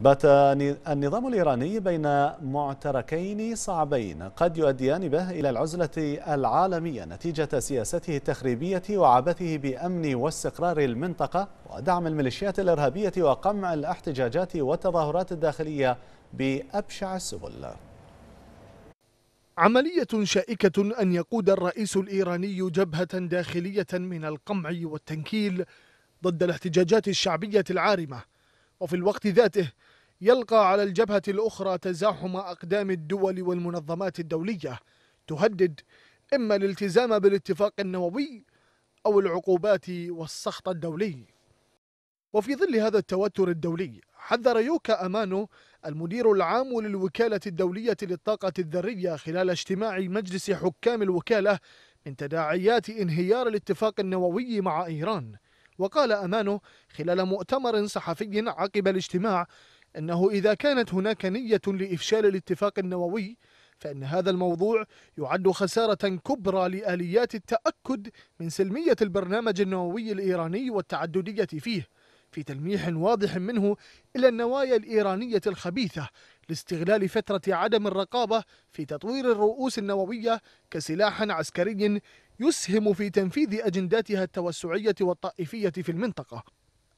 بات النظام الإيراني بين معتركين صعبين قد يؤديان به إلى العزلة العالمية نتيجة سياسته التخريبية وعبثه بأمن واستقرار المنطقة ودعم الميليشيات الإرهابية وقمع الاحتجاجات والتظاهرات الداخلية بأبشع السبل عملية شائكة أن يقود الرئيس الإيراني جبهة داخلية من القمع والتنكيل ضد الاحتجاجات الشعبية العارمة وفي الوقت ذاته يلقى على الجبهة الأخرى تزاحم أقدام الدول والمنظمات الدولية تهدد إما الالتزام بالاتفاق النووي أو العقوبات والسخط الدولي وفي ظل هذا التوتر الدولي حذر يوكا أمانو المدير العام للوكالة الدولية للطاقة الذرية خلال اجتماع مجلس حكام الوكالة من تداعيات انهيار الاتفاق النووي مع إيران وقال أمانو خلال مؤتمر صحفي عقب الاجتماع أنه إذا كانت هناك نية لإفشال الاتفاق النووي فإن هذا الموضوع يعد خسارة كبرى لآليات التأكد من سلمية البرنامج النووي الإيراني والتعددية فيه في تلميح واضح منه إلى النوايا الإيرانية الخبيثة لاستغلال فترة عدم الرقابة في تطوير الرؤوس النووية كسلاح عسكري يسهم في تنفيذ أجنداتها التوسعية والطائفية في المنطقة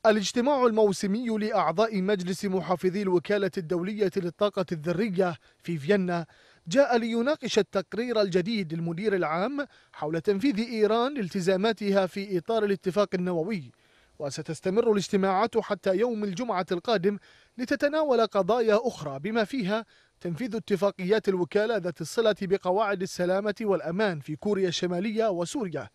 الاجتماع الموسمي لأعضاء مجلس محافظي الوكالة الدولية للطاقة الذرية في فيينا جاء ليناقش التقرير الجديد للمدير العام حول تنفيذ إيران التزاماتها في إطار الاتفاق النووي وستستمر الاجتماعات حتى يوم الجمعة القادم لتتناول قضايا أخرى بما فيها تنفيذ اتفاقيات الوكالة ذات الصلة بقواعد السلامة والأمان في كوريا الشمالية وسوريا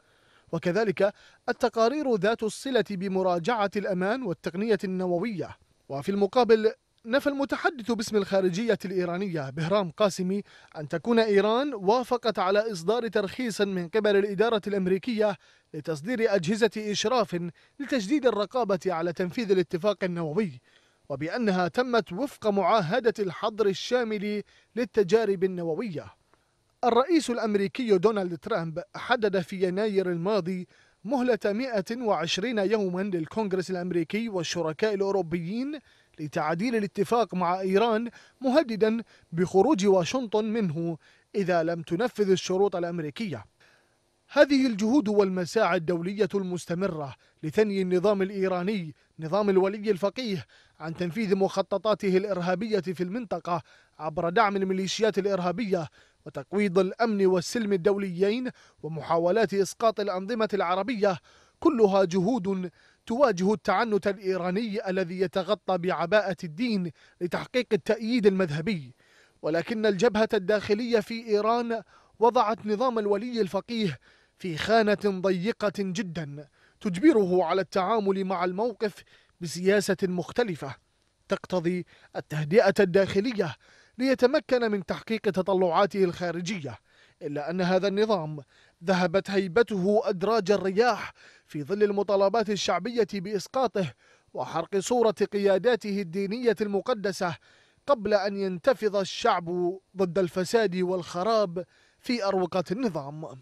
وكذلك التقارير ذات الصلة بمراجعة الأمان والتقنية النووية وفي المقابل نفى المتحدث باسم الخارجية الإيرانية بهرام قاسمي أن تكون إيران وافقت على إصدار ترخيص من قبل الإدارة الأمريكية لتصدير أجهزة إشراف لتجديد الرقابة على تنفيذ الاتفاق النووي وبأنها تمت وفق معاهدة الحظر الشامل للتجارب النووية الرئيس الأمريكي دونالد ترامب حدد في يناير الماضي مهلة 120 يوما للكونغرس الأمريكي والشركاء الأوروبيين لتعديل الاتفاق مع إيران مهددا بخروج واشنطن منه إذا لم تنفذ الشروط الأمريكية هذه الجهود والمساعي الدولية المستمرة لثني النظام الإيراني نظام الولي الفقيه عن تنفيذ مخططاته الإرهابية في المنطقة عبر دعم الميليشيات الإرهابية وتقويض الأمن والسلم الدوليين ومحاولات إسقاط الأنظمة العربية كلها جهود تواجه التعنت الإيراني الذي يتغطى بعباءة الدين لتحقيق التأييد المذهبي ولكن الجبهة الداخلية في إيران وضعت نظام الولي الفقيه في خانة ضيقة جدا تجبره على التعامل مع الموقف بسياسة مختلفة تقتضي التهدئة الداخلية ليتمكن من تحقيق تطلعاته الخارجية إلا أن هذا النظام ذهبت هيبته أدراج الرياح في ظل المطالبات الشعبية بإسقاطه وحرق صورة قياداته الدينية المقدسة قبل أن ينتفض الشعب ضد الفساد والخراب في أروقة النظام